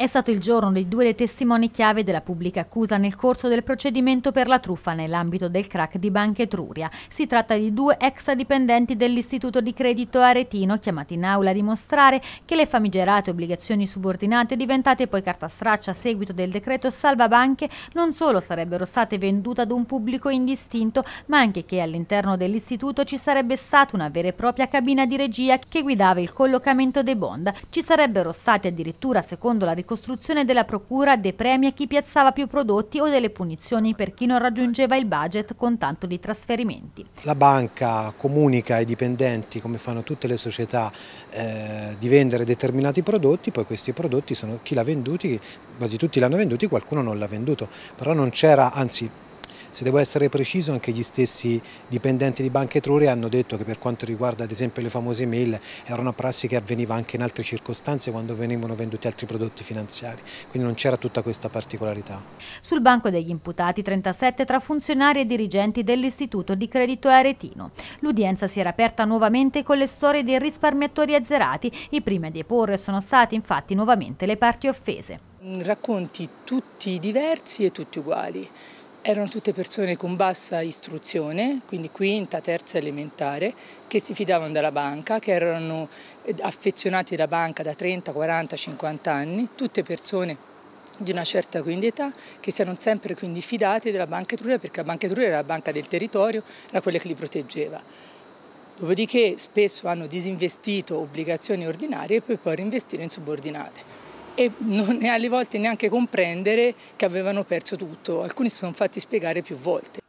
È stato il giorno dei due dei testimoni chiave della pubblica accusa nel corso del procedimento per la truffa nell'ambito del crack di Banca Etruria. Si tratta di due ex dipendenti dell'istituto di credito aretino chiamati in aula a dimostrare che le famigerate obbligazioni subordinate diventate poi carta straccia a seguito del decreto salvabanche non solo sarebbero state vendute ad un pubblico indistinto, ma anche che all'interno dell'istituto ci sarebbe stata una vera e propria cabina di regia che guidava il collocamento dei bond. Ci sarebbero stati addirittura, secondo la ricorrenza, ricostruzione della procura dei premi a chi piazzava più prodotti o delle punizioni per chi non raggiungeva il budget con tanto di trasferimenti. La banca comunica ai dipendenti, come fanno tutte le società, eh, di vendere determinati prodotti, poi questi prodotti sono chi l'ha venduti, quasi tutti l'hanno venduti, qualcuno non l'ha venduto, però non c'era, anzi se devo essere preciso, anche gli stessi dipendenti di Banca Etruria hanno detto che per quanto riguarda ad esempio le famose mail era una prassi che avveniva anche in altre circostanze quando venivano venduti altri prodotti finanziari, quindi non c'era tutta questa particolarità. Sul banco degli imputati 37 tra funzionari e dirigenti dell'Istituto di Credito Aretino. L'udienza si era aperta nuovamente con le storie dei risparmiatori azzerati, i primi a deporre sono stati infatti nuovamente le parti offese racconti tutti diversi e tutti uguali erano tutte persone con bassa istruzione, quindi quinta, terza elementare, che si fidavano della banca, che erano eh, affezionati da banca da 30, 40, 50 anni, tutte persone di una certa quindi età che si erano sempre quindi fidate della Banca Etruria perché la Banca Etruria era la banca del territorio, era quella che li proteggeva. Dopodiché spesso hanno disinvestito obbligazioni ordinarie per poi reinvestire in subordinate e non, alle volte neanche comprendere che avevano perso tutto. Alcuni si sono fatti spiegare più volte.